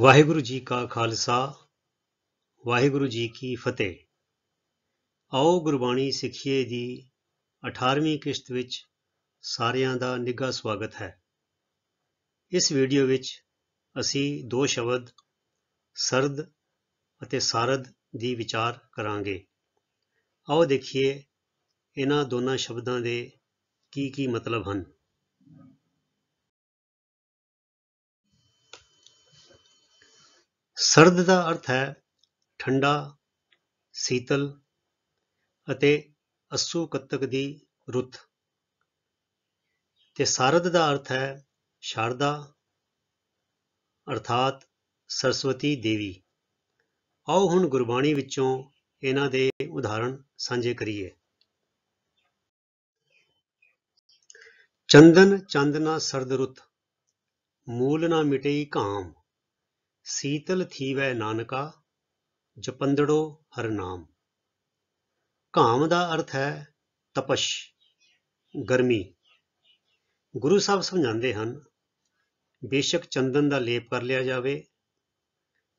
ਵਾਹਿਗੁਰੂ ਜੀ ਕਾ ਖਾਲਸਾ ਵਾਹਿਗੁਰੂ ਜੀ ਕੀ ਫਤਿਹ ਆਓ ਗੁਰਬਾਣੀ ਸਿੱਖੀਏ ਦੀ 18ਵੀਂ ਕਿਸ਼ਤ ਵਿੱਚ ਸਾਰਿਆਂ ਦਾ ਨਿੱਘਾ ਸਵਾਗਤ ਹੈ ਇਸ ਵੀਡੀਓ ਵਿੱਚ ਅਸੀਂ ਦੋ ਸ਼ਬਦ ਸਰਦ ਅਤੇ ਸਾਰਦ ਦੀ ਵਿਚਾਰ ਕਰਾਂਗੇ ਆਓ ਦੇਖੀਏ ਇਹਨਾਂ ਦੋਨਾਂ ਸ਼ਬਦਾਂ ਦੇ ਕੀ ਕੀ ਮਤਲਬ ਹਨ ਸਰਦ ਦਾ ਅਰਥ ਹੈ ਠੰਡਾ ਸੀਤਲ ਅਤੇ ਅਸੂ ਕਤਕ ਦੀ ਰੁੱਤ ਤੇ ਸਰਦ ਦਾ ਅਰਥ ਹੈ ਸ਼ਾਰਦਾ ਅਰਥਾਤ ਸਰਸਵਤੀ ਦੇਵੀ ਆਓ ਹੁਣ ਗੁਰਬਾਣੀ ਵਿੱਚੋਂ ਇਹਨਾਂ ਦੇ ਉਦਾਹਰਣ ਸਾਂਝੇ ਕਰੀਏ ਚੰਦਨ ਚੰਦਨਾ ਸਰਦ ਰੁੱਤ ਮੂਲ ਨਾ ਮਿਟਈ ਕਾਮ ਸੀਤਲ ਥੀਵੈ ਨਾਨਕਾ ਜਪੰਦੜੋ ਹਰਨਾਮ ਘਾਮ ਦਾ ਅਰਥ ਹੈ ਤਪਸ਼ ਗਰਮੀ ਗੁਰੂ ਸਾਹਿਬ ਸਮਝਾਉਂਦੇ ਹਨ ਬੇਸ਼ੱਕ ਚੰਦਨ ਦਾ ਲੇਪ ਕਰ ਲਿਆ ਜਾਵੇ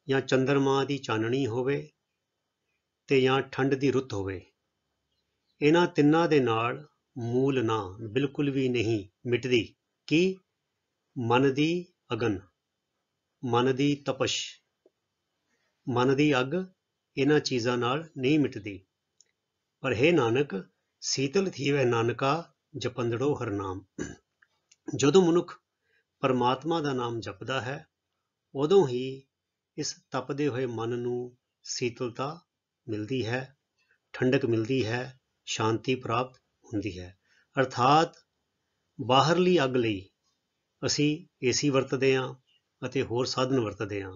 ਜਾਂ ਚੰਦਰਮਾ ਦੀ ਚਾਨਣੀ ਹੋਵੇ ਤੇ ਜਾਂ ਠੰਡ ਦੀ ਰੁੱਤ ਹੋਵੇ ਇਹਨਾਂ ਤਿੰਨਾਂ ਦੇ ਨਾਲ ਮੂਲ ਨਾ ਬਿਲਕੁਲ ਵੀ ਨਹੀਂ ਮਿਟਦੀ ਕੀ ਮਨ ਦੀ ਅਗਨ ਮਨ ਦੀ ਤਪਸ਼ ਮਨ ਦੀ ਅੱਗ ਇਹਨਾਂ ਚੀਜ਼ਾਂ ਨਾਲ ਨਹੀਂ ਮਿਟਦੀ ਪਰ ਹੈ ਨਾਨਕ ਸੀਤਲ ਥੀਵੇ ਨਾਨਕਾ ਜਪੰਦੜੋ ਹਰਨਾਮ ਜਦੋਂ ਮਨੁੱਖ ਪਰਮਾਤਮਾ ਦਾ ਨਾਮ ਜਪਦਾ ਹੈ ਉਦੋਂ ਹੀ ਇਸ ਤਪਦੇ ਹੋਏ ਮਨ ਨੂੰ ਸੀਤਲਤਾ ਮਿਲਦੀ ਹੈ ਠੰਡਕ ਮਿਲਦੀ ਹੈ ਸ਼ਾਂਤੀ ਪ੍ਰਾਪਤ ਹੁੰਦੀ ਹੈ ਅਰਥਾਤ ਬਾਹਰਲੀ ਅੱਗ ਲਈ ਅਸੀਂ ਏਸੀ ਵਰਤਦੇ ਹਾਂ ਅਤੇ ਹੋਰ ਸਾਧਨ ਵਰਤਦੇ ਹਾਂ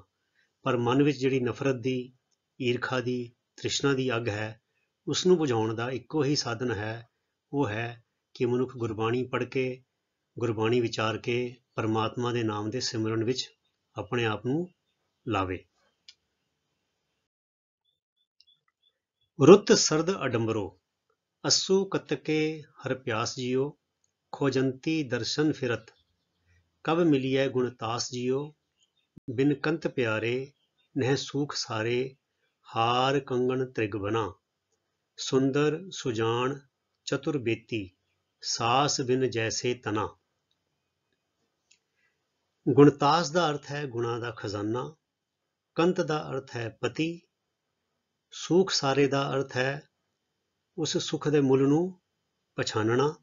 ਪਰ ਮਨ ਵਿੱਚ ਜਿਹੜੀ ਨਫ਼ਰਤ ਦੀ ਈਰਖਾ ਦੀ ਤ੍ਰਿਸ਼ਨਾ ਦੀ ਅੱਗ ਹੈ ਉਸ ਨੂੰ ਬੁਝਾਉਣ ਦਾ ਇੱਕੋ ਹੀ ਸਾਧਨ ਹੈ ਉਹ ਹੈ ਕਿ ਮਨੁੱਖ ਗੁਰਬਾਣੀ ਪੜ੍ਹ ਕੇ ਗੁਰਬਾਣੀ ਵਿਚਾਰ ਕੇ ਪਰਮਾਤਮਾ ਦੇ ਨਾਮ ਦੇ ਸਿਮਰਨ ਵਿੱਚ ਆਪਣੇ ਆਪ ਨੂੰ ਲਾਵੇ ਰੁੱਤ ਸਰਦ ਅਡੰਬਰੋ ਅਸੂ ਕਤਕੇ ਹਰ ਪਿਆਸ ਜਿਓ ਖੋਜੰਤੀ ਦਰਸ਼ਨ ਫਿਰਤ ਕਬ ਮਿਲੀਐ ਗੁਣ ਤਾਸ ਜੀਓ ਬਿਨ ਕੰਤ ਪਿਆਰੇ ਨਹਿ ਸੂਖ ਸਾਰੇ ਹਾਰ ਕੰਗਣ ਤ੍ਰਿਗ ਬਨਾ ਸੁੰਦਰ ਸੁਜਾਨ ਚਤੁਰ ਬੇਤੀ ਸਾਸ ਬਿਨ ਜੈਸੇ ਤਨਾ ਗੁਣਤਾਸ ਦਾ ਅਰਥ ਹੈ ਗੁਣਾ ਦਾ ਖਜ਼ਾਨਾ ਕੰਤ ਦਾ ਅਰਥ ਹੈ ਪਤੀ ਸੂਖ ਸਾਰੇ ਦਾ ਅਰਥ ਹੈ ਉਸ ਸੁਖ ਦੇ ਮੁੱਲ ਨੂੰ ਪਛਾਨਣਾ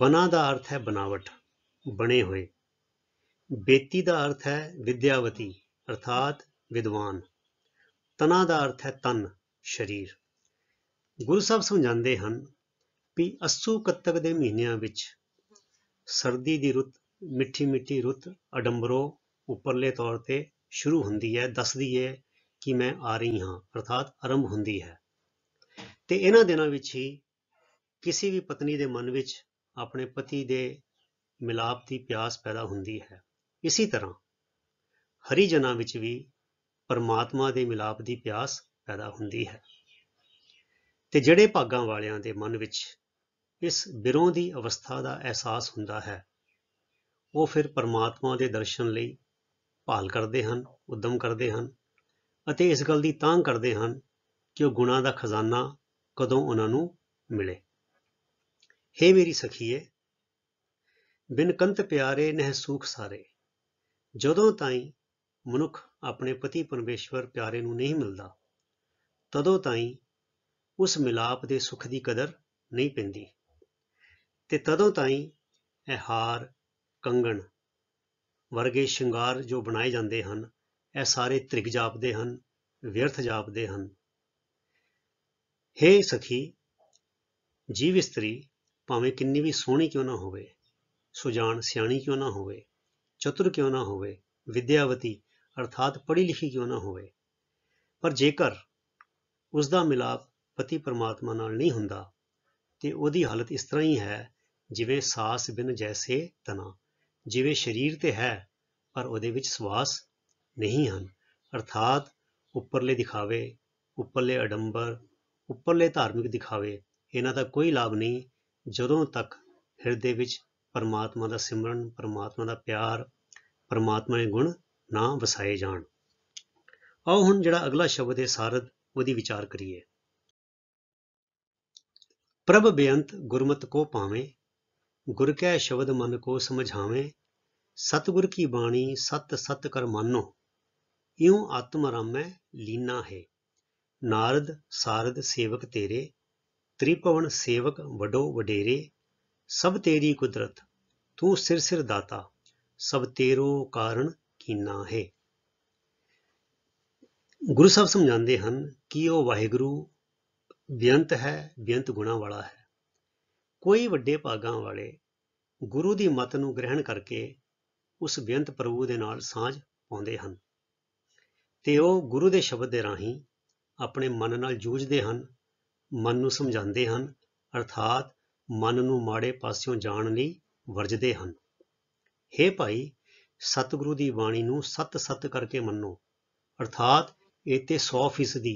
ਬਨਾ ਦਾ ਅਰਥ ਹੈ ਬਨਾਵਟ ਬਣੇ ਹੋਏ ਬੇਤੀ ਦਾ ਅਰਥ ਹੈ ਵਿਦਿਆਵਤੀ ਅਰਥਾਤ ਵਿਦਵਾਨ ਤਨਾ ਦਾ ਅਰਥ ਹੈ ਤਨ ਸ਼ਰੀਰ ਗੁਰੂ ਸਾਹਿਬ ਸਮਝਾਉਂਦੇ ਹਨ ਕਿ ਅਸੂ ਕੱਤਕ ਦੇ ਮਹੀਨਿਆਂ ਵਿੱਚ ਸਰਦੀ ਦੀ ਰੁੱਤ ਮਿੱਠੀ ਮਿੱਠੀ ਰੁੱਤ ਅਡੰਬਰੋ ਉੱਪਰਲੇ ਤੌਰ ਤੇ ਸ਼ੁਰੂ ਹੁੰਦੀ ਹੈ ਦੱਸਦੀ ਹੈ ਕਿ ਮੈਂ ਆ ਰਹੀ ਹਾਂ ਅਰਥਾਤ ਆਰੰਭ ਹੁੰਦੀ ਹੈ ਤੇ ਇਹਨਾਂ ਦਿਨਾਂ ਵਿੱਚ ਹੀ ਕਿਸੇ ਵੀ ਪਤਨੀ ਦੇ ਮਨ ਵਿੱਚ ਆਪਣੇ ਪਤੀ ਦੇ ਮਿਲਾਪ ਦੀ ਪਿਆਸ ਪੈਦਾ ਹੁੰਦੀ ਹੈ ਇਸੇ ਤਰ੍ਹਾਂ ਹਰੀ ਜਨਾਂ ਵਿੱਚ ਵੀ ਪਰਮਾਤਮਾ ਦੇ ਮਿਲਾਪ ਦੀ ਪਿਆਸ ਪੈਦਾ ਹੁੰਦੀ ਹੈ ਤੇ ਜਿਹੜੇ ਭਾਗਾਂ ਵਾਲਿਆਂ ਦੇ ਮਨ ਵਿੱਚ ਇਸ ਬਿਰੋਂ ਦੀ ਅਵਸਥਾ ਦਾ ਅਹਿਸਾਸ ਹੁੰਦਾ ਹੈ ਉਹ ਫਿਰ ਪਰਮਾਤਮਾ ਦੇ ਦਰਸ਼ਨ ਲਈ ਭਾਲ ਕਰਦੇ ਹਨ ਉਦਮ ਕਰਦੇ ਹਨ ਅਤੇ ਇਸ ਗੱਲ ਦੀ ਤਾਂਘ ਕਰਦੇ ਹਨ ਕਿ ਉਹ ਗੁਨਾ ਦਾ ਖਜ਼ਾਨਾ ਕਦੋਂ ਉਹਨਾਂ ਨੂੰ ਮਿਲੇ ਹੇ ਮੇਰੀ ਸਖੀਏ ਬਿਨ ਕੰਤ ਪਿਆਰੇ ਨਹਿ ਸੁਖ ਸਾਰੇ ਜਦੋਂ ਤਾਈਂ ਮਨੁੱਖ ਆਪਣੇ ਪਤੀ ਪਰਮੇਸ਼ਵਰ ਪਿਆਰੇ ਨੂੰ ਨਹੀਂ ਮਿਲਦਾ ਤਦੋਂ ਤਾਈਂ ਉਸ ਮਿਲਾਪ ਦੇ ਸੁਖ ਦੀ ਕਦਰ ਨਹੀਂ ਪੈਂਦੀ ਤੇ ਤਦੋਂ ਤਾਈਂ ਇਹ ਹਾਰ ਕੰਗਣ ਵਰਗੇ ਸ਼ਿੰਗਾਰ ਜੋ ਬਣਾਏ ਜਾਂਦੇ ਹਨ ਇਹ ਸਾਰੇ ਤ੍ਰਿਗ ਜਾਪਦੇ ਹਨ ਵਿਅਰਥ ਜਾਪਦੇ ਹਨ ਹੇ ਸਖੀ ਜੀਵ ਇਸਤਰੀ ਭਾਵੇਂ ਕਿੰਨੀ ਵੀ ਸੋਹਣੀ ਕਿਉਂ ਨਾ ਹੋਵੇ ਸੁਜਾਨ ਸਿਆਣੀ ਕਿਉਂ ਨਾ ਹੋਵੇ ਚਤੁਰ ਕਿਉਂ ਨਾ ਹੋਵੇ ਵਿਦਿਆਵਤੀ ਅਰਥਾਤ ਪੜ੍ਹੀ ਲਿਖੀ ਕਿਉਂ ਨਾ ਹੋਵੇ ਪਰ ਜੇਕਰ ਉਸ ਦਾ ਮਿਲਾਪ ਪਤੀ ਪਰਮਾਤਮਾ ਨਾਲ ਨਹੀਂ ਹੁੰਦਾ ਤੇ ਉਹਦੀ ਹਾਲਤ ਇਸ ਤਰ੍ਹਾਂ ਹੀ ਹੈ ਜਿਵੇਂ ਸਾਸ ਬਿਨ ਜੈਸੇ ਤਨਾ ਜਿਵੇਂ ਸਰੀਰ ਤੇ ਹੈ ਪਰ ਉਹਦੇ ਵਿੱਚ ਸਵਾਸ ਨਹੀਂ ਹਨ ਅਰਥਾਤ ਉੱਪਰਲੇ ਦਿਖਾਵੇ ਉੱਪਰਲੇ ਅਡੰਬਰ ਉੱਪਰਲੇ ਧਾਰਮਿਕ ਦਿਖਾਵੇ ਇਹਨਾਂ ਦਾ ਕੋਈ ਲਾਭ ਨਹੀਂ ਜਦੋਂ ਤੱਕ ਹਿਰਦੇ ਵਿੱਚ ਪਰਮਾਤਮਾ ਦਾ ਸਿਮਰਨ ਪਰਮਾਤਮਾ ਦਾ ਪਿਆਰ ਪਰਮਾਤਮਾ ਦੇ ਗੁਣ ਨਾ ਵਸਾਏ ਜਾਣ ਆਓ ਹੁਣ ਜਿਹੜਾ ਅਗਲਾ ਸ਼ਬਦ ਹੈ ਸਾਰਦ ਉਹਦੀ ਵਿਚਾਰ ਕਰੀਏ ਪ੍ਰਭ ਬੇਅੰਤ ਗੁਰਮਤ ਕੋ ਪਾਵੇਂ ਗੁਰ ਕੈ ਸ਼ਬਦ ਮਨ ਕੋ ਸਮਝਾਵੇਂ ਸਤਗੁਰ ਕੀ ਬਾਣੀ ਸਤ ਸਤ ਕਰ ਮੰਨੋ ਇਉ ਆਤਮ ਰਾਮੈ ਲੀਨਾ ਹੈ ਨਾਰਦ ਸਾਰਦ ਸੇਵਕ ਤੇਰੇ ਤ੍ਰਿਪਵਨ ਸੇਵਕ ਵਡੋ ਵਡੇਰੇ ਸਭ ਤੇਰੀ ਕੁਦਰਤ ਤੂੰ ਸਿਰ ਸਿਰ ਦਾਤਾ ਸਭ ਤੇਰੋ ਕਾਰਨ ਕੀਨਾ ਹੈ ਗੁਰੂ ਸਾਹਿਬ ਸਮਝਾਉਂਦੇ ਹਨ ਕਿ ਉਹ ਵਾਹਿਗੁਰੂ ਬੇਅੰਤ ਹੈ ਬੇਅੰਤ ਗੁਣਾ ਵਾਲਾ ਹੈ ਕੋਈ ਵੱਡੇ ਭਾਗਾਂ ਵਾਲੇ ਗੁਰੂ ਦੀ ਮਤ ਨੂੰ ਗ੍ਰਹਿਣ ਕਰਕੇ ਉਸ ਬੇਅੰਤ ਪ੍ਰਭੂ ਦੇ ਨਾਲ ਸਾਝ ਪਾਉਂਦੇ ਹਨ ਤੇ ਉਹ ਗੁਰੂ ਦੇ ਸ਼ਬਦ ਦੇ ਰਾਹੀਂ ਆਪਣੇ ਮਨ ਨਾਲ ਜੂਝਦੇ ਹਨ ਮਨ ਨੂੰ ਸਮਝਾਉਂਦੇ ਹਨ ਅਰਥਾਤ ਮਨ ਨੂੰ ਮਾੜੇ ਪਾਸਿਓਂ ਜਾਣ ਲਈ ਵਰਜਦੇ ਹਨ हे ਭਾਈ ਸਤਿਗੁਰੂ ਦੀ ਬਾਣੀ ਨੂੰ ਸਤ-ਸਤ ਕਰਕੇ ਮੰਨੋ ਅਰਥਾਤ ਇਤੇ 100% ਦੀ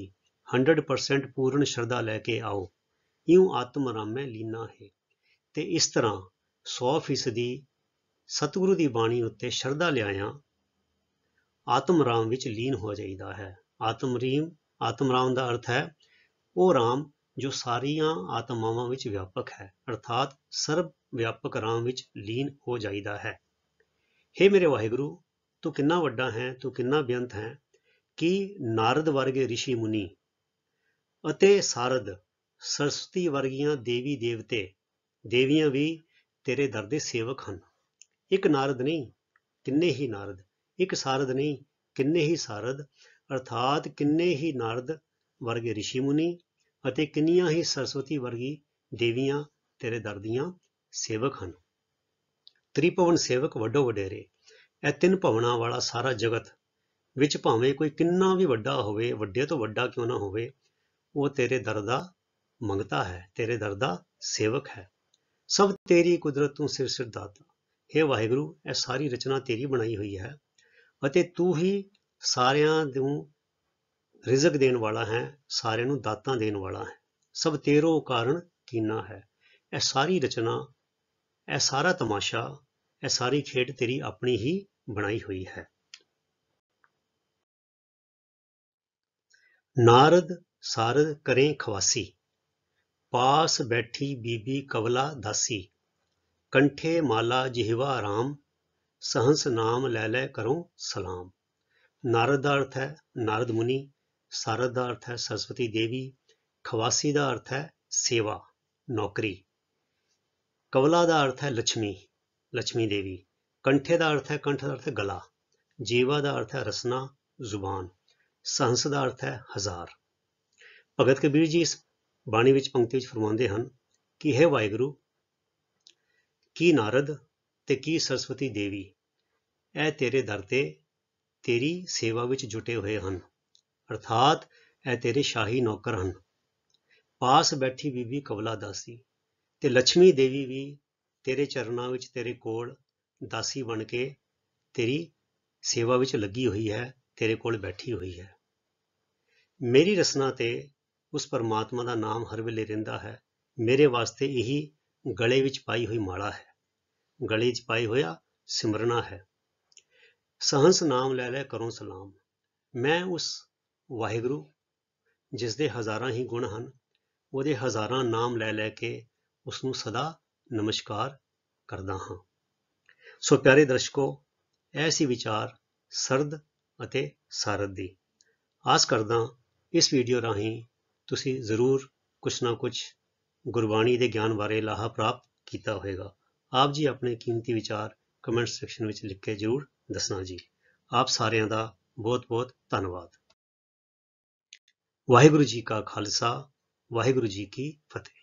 100% ਪੂਰਨ ਸ਼ਰਧਾ ਲੈ ਕੇ ਆਓ ਇਉਂ ਆਤਮ ਰਾਮੈ ਲੀਨਾ ਹੈ ਤੇ ਇਸ ਤਰ੍ਹਾਂ 100% ਦੀ ਸਤਿਗੁਰੂ ਦੀ ਬਾਣੀ ਉੱਤੇ ਸ਼ਰਧਾ ਲਿਆਇਆ ਆਤਮ ਰਾਮ ਵਿੱਚ ਲੀਨ ਹੋ ਜਾਈਦਾ ਹੈ ਆਤਮ ਰੀਮ ਆਤਮ ਰਾਮ ਦਾ ਅਰਥ ਹੈ ਉਹ ਰਾਮ ਜੋ ਸਾਰੀਆਂ ਆਤਮਾਵਾਂ ਵਿੱਚ ਵਿਆਪਕ ਹੈ ਅਰਥਾਤ ਸਰਬ ਵਿਆਪਕ ਰਾਮ ਵਿੱਚ ਲੀਨ ਹੋ ਜਾਈਦਾ ਹੈ हे ਮੇਰੇ ਵਾਹਿਗੁਰੂ ਤੂੰ ਕਿੰਨਾ ਵੱਡਾ ਹੈ ਤੂੰ ਕਿੰਨਾ ਬੇਅੰਤ ਹੈ ਕਿ ਨਾਰਦ ਵਰਗੇ ॠषि मुनि ਅਤੇ ਸਾਰਦ ਸਰਸਤੀ ਵਰਗੀਆਂ ਦੇਵੀ ਦੇਵਤੇ ਦੇਵੀਆਂ ਵੀ ਤੇਰੇ ਦਰ ਦੇ ਸੇਵਕ ਹਨ ਇੱਕ ਨਾਰਦ ਨਹੀਂ ਕਿੰਨੇ ਹੀ ਨਾਰਦ ਇੱਕ ਸਾਰਦ ਨਹੀਂ ਕਿੰਨੇ ਹੀ ਸਾਰਦ ਅਰਥਾਤ ਕਿੰਨੇ ਹੀ ਨਾਰਦ ਵਰਗੇ ॠषि मुनि ਅਤੇ ਕਿੰਨੀਆਂ ਹੀ ਸਰਸਵਤੀ ਵਰਗੀ ਦੇਵੀਆਂ ਤੇਰੇ ਦਰ ਦੀਆਂ ਸੇਵਕ ਹਨ ਤ੍ਰਿਪਵਨ ਸੇਵਕ ਵੱਡੋ ਵਡੇਰੇ ਇਹ ਤਿੰਨ ਭਵਨਾ ਵਾਲਾ ਸਾਰਾ ਜਗਤ ਵਿੱਚ ਭਾਵੇਂ ਕੋਈ ਕਿੰਨਾ ਵੀ ਵੱਡਾ ਹੋਵੇ ਵੱਡੇ ਤੋਂ ਵੱਡਾ ਕਿਉਂ ਨਾ ਹੋਵੇ ਉਹ ਤੇਰੇ ਦਰ ਦਾ ਮੰਗਤਾ ਹੈ ਤੇਰੇ ਦਰ ਦਾ ਸੇਵਕ ਹੈ ਸਭ ਤੇਰੀ ਕੁਦਰਤ ਤੋਂ ਸਿਰ ਸਿਰ ਦਾਤਾ हे ਵਾਹਿਗੁਰੂ ਇਹ ਸਾਰੀ ਰਚਨਾ ਤੇਰੀ ਬਣਾਈ ਹੋਈ ਹੈ ਅਤੇ ਤੂੰ ਹੀ ਸਾਰਿਆਂ ਨੂੰ ਰਿਜ਼ਕ ਦੇਣ ਵਾਲਾ ਹੈ ਸਾਰਿਆਂ ਨੂੰ ਦਾਤਾਂ ਦੇਣ ਵਾਲਾ ਹੈ ਸਭ ਤੇਰੋ ਕਾਰਨ ਕੀਨਾ ਹੈ ਇਹ ਸਾਰੀ ਰਚਨਾ ਇਹ ਸਾਰਾ ਤਮਾਸ਼ਾ ਇਹ ਸਾਰੀ ਖੇਡ ਤੇਰੀ ਆਪਣੀ ਹੀ ਬਣਾਈ ਹੋਈ ਹੈ ਨਾਰਦ ਸਾਰਦ ਕਰੇ ਖਵਾਸੀ ਪਾਸ ਬੈਠੀ ਬੀਬੀ ਕਵਲਾ ਦਾਸੀ ਕੰਠੇ ਮਾਲਾ ਜਿਹਵਾ ਆਰਾਮ ਸਹੰਸ ਨਾਮ ਲੈ ਲੈ ਕਰੋ ਸਲਾਮ ਨਾਰਦ ਦਾ ਅਰਥ ਹੈ ਨਾਰਦ Muni ਸਾਰਦ ਦਾ ਅਰਥ ਹੈ ਸਰਸਵਤੀ ਦੇਵੀ ਖਵਾਸੀ ਦਾ ਅਰਥ ਹੈ ਸੇਵਾ ਨੌਕਰੀ ਕਵਲਾ ਦਾ ਅਰਥ ਹੈ ਲక్ష్ਮੀ ਲక్ష్ਮੀ ਦੇਵੀ ਕੰਠੇ ਦਾ ਅਰਥ ਹੈ ਕੰਠ ਦਾ ਅਰਥ ਹੈ ਗਲਾ ਜੀਵਾ ਦਾ ਅਰਥ ਹੈ ਰਸਨਾ ਜ਼ੁਬਾਨ ਸੰਸ ਦਾ ਅਰਥ ਹੈ ਹਜ਼ਾਰ ਭਗਤ ਕਬੀਰ ਜੀ ਇਸ ਬਾਣੀ ਵਿੱਚ ਪੰਕਤੀ ਵਿੱਚ ਫਰਮਾਉਂਦੇ ਹਨ ਕਿ ਹੈ ਵਾਹਿਗੁਰੂ ਕੀ ਨਾਰਦ ਤੇ ਕੀ ਸਰਸਵਤੀ ਦੇਵੀ ਇਹ ਤੇਰੇ ਦਰ ਤੇ ਤੇਰੀ ਸੇਵਾ ਵਿੱਚ ਜੁਟੇ ਹੋਏ ਹਨ ਅਰਥਾਤ ਇਹ ਤੇਰੇ ਸ਼ਾਹੀ ਨੌਕਰ ਹਨ ਪਾਸ ਬੈਠੀ ਬੀਬੀ ਕਵਲਾ ਦਾਸੀ ਤੇ ਲక్ష్ਮੀ ਦੇਵੀ ਵੀ ਤੇਰੇ ਚਰਨਾਂ ਵਿੱਚ ਤੇਰੇ ਕੋਲ ਦਾਸੀ ਬਣ ਕੇ ਤੇਰੀ ਸੇਵਾ ਵਿੱਚ ਲੱਗੀ ਹੋਈ ਹੈ ਤੇਰੇ ਕੋਲ ਬੈਠੀ ਹੋਈ ਹੈ ਮੇਰੀ ਰਸਨਾ ਤੇ ਉਸ ਪਰਮਾਤਮਾ ਦਾ ਨਾਮ ਹਰ ਵੇਲੇ ਰਹਿੰਦਾ ਹੈ ਮੇਰੇ ਵਾਸਤੇ ਇਹੀ ਗਲੇ ਵਿੱਚ ਪਾਈ ਹੋਈ ਮਾਲਾ ਹੈ ਗਲੇ 'ਚ ਪਾਈ ਹੋਇਆ ਸਿਮਰਨਾ ਹੈ ਸਹੰਸ ਨਾਮ ਲੈ ਲੈ ਕਰੋ ਸਲਾਮ ਮੈਂ ਉਸ ਵਾਹਿਗੁਰੂ ਜਿਸ ਦੇ ਹਜ਼ਾਰਾਂ ਹੀ ਗੁਣ ਹਨ ਉਹਦੇ ਹਜ਼ਾਰਾਂ ਨਾਮ ਲੈ ਲੈ ਕੇ ਉਸ ਨੂੰ ਸਦਾ ਨਮਸਕਾਰ ਕਰਦਾ ਹਾਂ ਸੋ ਪਿਆਰੇ ਦਰਸ਼ਕੋ ਐਸੀ ਵਿਚਾਰ ਸਰਦ ਅਤੇ ਸਰਦ ਦੀ ਆਸ ਕਰਦਾ ਇਸ ਵੀਡੀਓ ਰਾਹੀਂ ਤੁਸੀਂ ਜ਼ਰੂਰ ਕੁਛ ਨਾ ਕੁਛ ਗੁਰਬਾਣੀ ਦੇ ਗਿਆਨ ਬਾਰੇ ਲਾਹਾ ਪ੍ਰਾਪਤ ਕੀਤਾ ਹੋਵੇਗਾ ਆਪ ਜੀ ਆਪਣੇ ਕੀਮਤੀ ਵਿਚਾਰ ਕਮੈਂਟ ਸੈਕਸ਼ਨ ਵਿੱਚ ਲਿਖ ਕੇ ਜ਼ਰੂਰ ਦੱਸਣਾ ਜੀ ਆਪ ਸਾਰਿਆਂ ਦਾ ਬਹੁਤ-ਬਹੁਤ ਧੰਨਵਾਦ ਵਾਹਿਗੁਰੂ ਜੀ ਕਾ ਖਾਲਸਾ ਵਾਹਿਗੁਰੂ ਜੀ ਕੀ ਫਤਿਹ